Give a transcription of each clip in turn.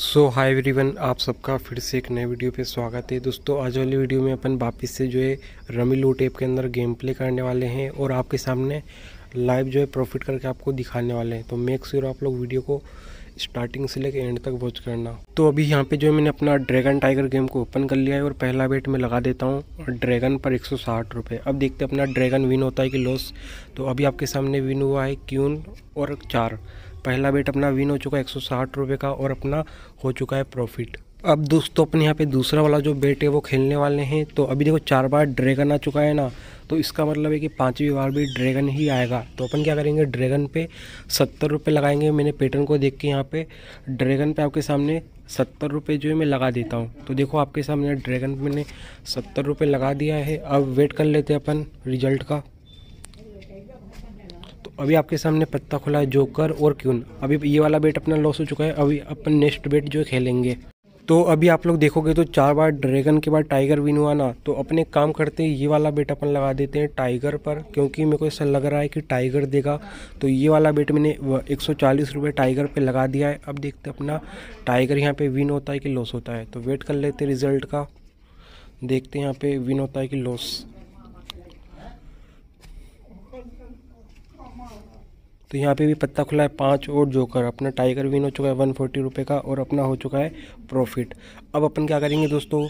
so every everyone आप सबका फिर से एक नए वीडियो पे स्वागत है दोस्तों आज वाली वीडियो में अपन वापस से जो है रमी लू टेप के अंदर गेम प्ले करने वाले हैं और आपके सामने लाइव जो है प्रॉफिट करके आपको दिखाने वाले हैं तो मेक श्योर आप लोग वीडियो को स्टार्टिंग से लेकर एंड तक वॉच करना तो अभी यहाँ पे जो है मैंने अपना ड्रैगन टाइगर गेम को ओपन कर लिया है और पहला बेट मैं लगा देता हूँ और ड्रैगन पर एक सौ अब देखते अपना ड्रैगन विन होता है कि लॉस तो अभी आपके सामने विन हुआ है क्यून और चार पहला बेट अपना विन हो चुका है एक सौ का और अपना हो चुका है प्रॉफिट अब दोस्तों अपने यहाँ पे दूसरा वाला जो बेट है वो खेलने वाले हैं तो अभी देखो चार बार ड्रैगन आ चुका है ना तो इसका मतलब है कि पांचवी बार भी ड्रैगन ही आएगा तो अपन क्या करेंगे ड्रैगन पे सत्तर रुपये लगाएंगे मैंने पैटर्न को देख के यहाँ पे ड्रैगन पे आपके सामने सत्तर रुपये जो है मैं लगा देता हूँ तो देखो आपके सामने ड्रैगन मैंने सत्तर रुपये लगा दिया है अब वेट कर लेते हैं अपन रिजल्ट का तो अभी आपके सामने पत्ता खुला है जोकर और क्यून अभी ये वाला बेट अपना लॉस हो चुका है अभी अपन नेक्स्ट बेट जो खेलेंगे तो अभी आप लोग देखोगे तो चार बार ड्रैगन के बाद टाइगर विन हुआ ना तो अपने काम करते ये वाला बेट अपन लगा देते हैं टाइगर पर क्योंकि मेरे को ऐसा लग रहा है कि टाइगर देगा तो ये वाला बेट मैंने एक सौ टाइगर पे लगा दिया है अब देखते अपना टाइगर यहाँ पे विन होता है कि लॉस होता है तो वेट कर लेते रिजल्ट का देखते हैं यहाँ पे विन होता है कि लॉस तो यहाँ पे भी पत्ता खुला है पाँच और जोकर अपना टाइगर विन हो चुका है वन फोर्टी रुपये का और अपना हो चुका है प्रॉफिट अब अपन क्या करेंगे दोस्तों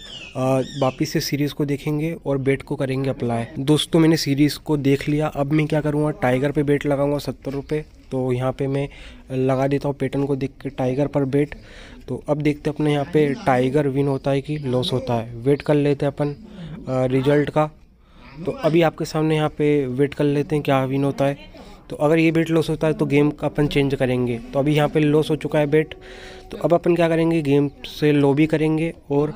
वापिस से सीरीज़ को देखेंगे और बेट को करेंगे अप्लाई दोस्तों मैंने सीरीज़ को देख लिया अब मैं क्या करूँगा टाइगर पे बेट लगाऊंगा सत्तर रुपये तो यहाँ पे मैं लगा देता हूँ पैटर्न को देख के टाइगर पर बेट तो अब देखते अपने यहाँ पे टाइगर विन होता है कि लॉस होता है वेट कर लेते हैं अपन रिजल्ट का तो अभी आपके सामने यहाँ पे वेट कर लेते हैं क्या विन होता है तो अगर ये बेट लॉस होता है तो गेम अपन चेंज करेंगे तो अभी यहाँ पे लॉस हो चुका है बेट तो अब अपन क्या करेंगे गेम से लॉबी करेंगे और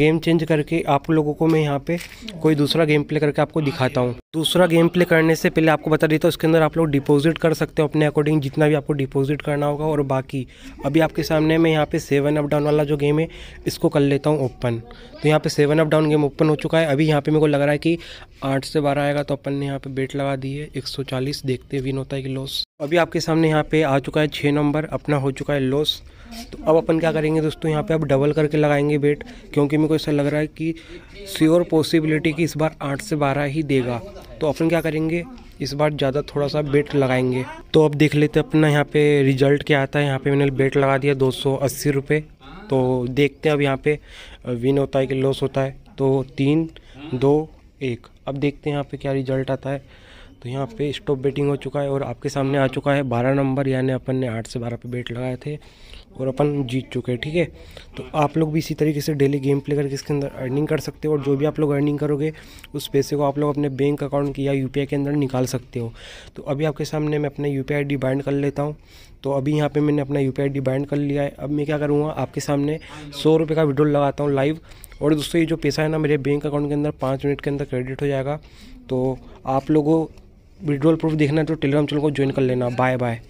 गेम चेंज करके आप लोगों को मैं यहाँ पे कोई दूसरा गेम प्ले करके आपको दिखाता हूँ दूसरा गेम प्ले करने से पहले आपको बता देता हूँ उसके अंदर आप लोग डिपॉजिट कर सकते हो अपने अकॉर्डिंग जितना भी आपको डिपॉजिट करना होगा और बाकी अभी आपके सामने मैं यहाँ पे सेवन अप डाउन वाला जो गेम है इसको कर लेता हूँ ओपन तो यहाँ पे seven up down game open हो चुका है अभी यहाँ पे मेरे को लग रहा है कि आठ से बारह आएगा तो अपन ने यहाँ पे बेट लगा दी है एक देखते विन होता है कि लॉस अभी आपके सामने यहाँ पर आ चुका है छः नंबर अपना हो चुका है लॉस तो अब अपन क्या करेंगे दोस्तों यहाँ पे अब डबल करके लगाएंगे बेट क्योंकि मेरे को ऐसा लग रहा है कि श्योर पॉसिबिलिटी कि इस बार आठ से बारह ही देगा तो अपन क्या करेंगे इस बार ज़्यादा थोड़ा सा बेट लगाएंगे तो अब देख लेते अपना यहाँ पे रिजल्ट क्या आता है यहाँ पे मैंने बेट लगा दिया दो सौ अस्सी रुपये तो देखते हैं अब यहाँ पे विन होता है कि लॉस होता है तो तीन दो एक अब देखते हैं यहाँ पे क्या रिजल्ट आता है तो यहाँ पे स्टॉप बेटिंग हो चुका है और आपके सामने आ चुका है बारह नंबर यानी अपन ने आठ से बारह पे बेट लगाए थे और अपन जीत चुके हैं ठीक है तो आप लोग भी इसी तरीके से डेली गेम प्ले करके इसके अंदर अर्निंग कर सकते हो और जो भी आप लोग अर्निंग करोगे उस पैसे को आप लोग अपने बैंक अकाउंट या यू के अंदर निकाल सकते हो तो अभी आपके सामने मैं अपना यू पी बाइंड कर लेता हूँ तो अभी यहाँ पर मैंने अपना यू पी बाइंड कर लिया है अब मैं क्या करूँगा आपके सामने सौ रुपये का विड्रोल लगाता हूँ लाइव और दोस्तों ये जो पैसा है ना मेरे बैंक अकाउंट के अंदर पाँच मिनट के अंदर क्रेडिट हो जाएगा तो आप लोगों विड्रॉल प्रूफ देखना है तो टेलीग्राम चैनल को ज्वाइन कर लेना बाय बाय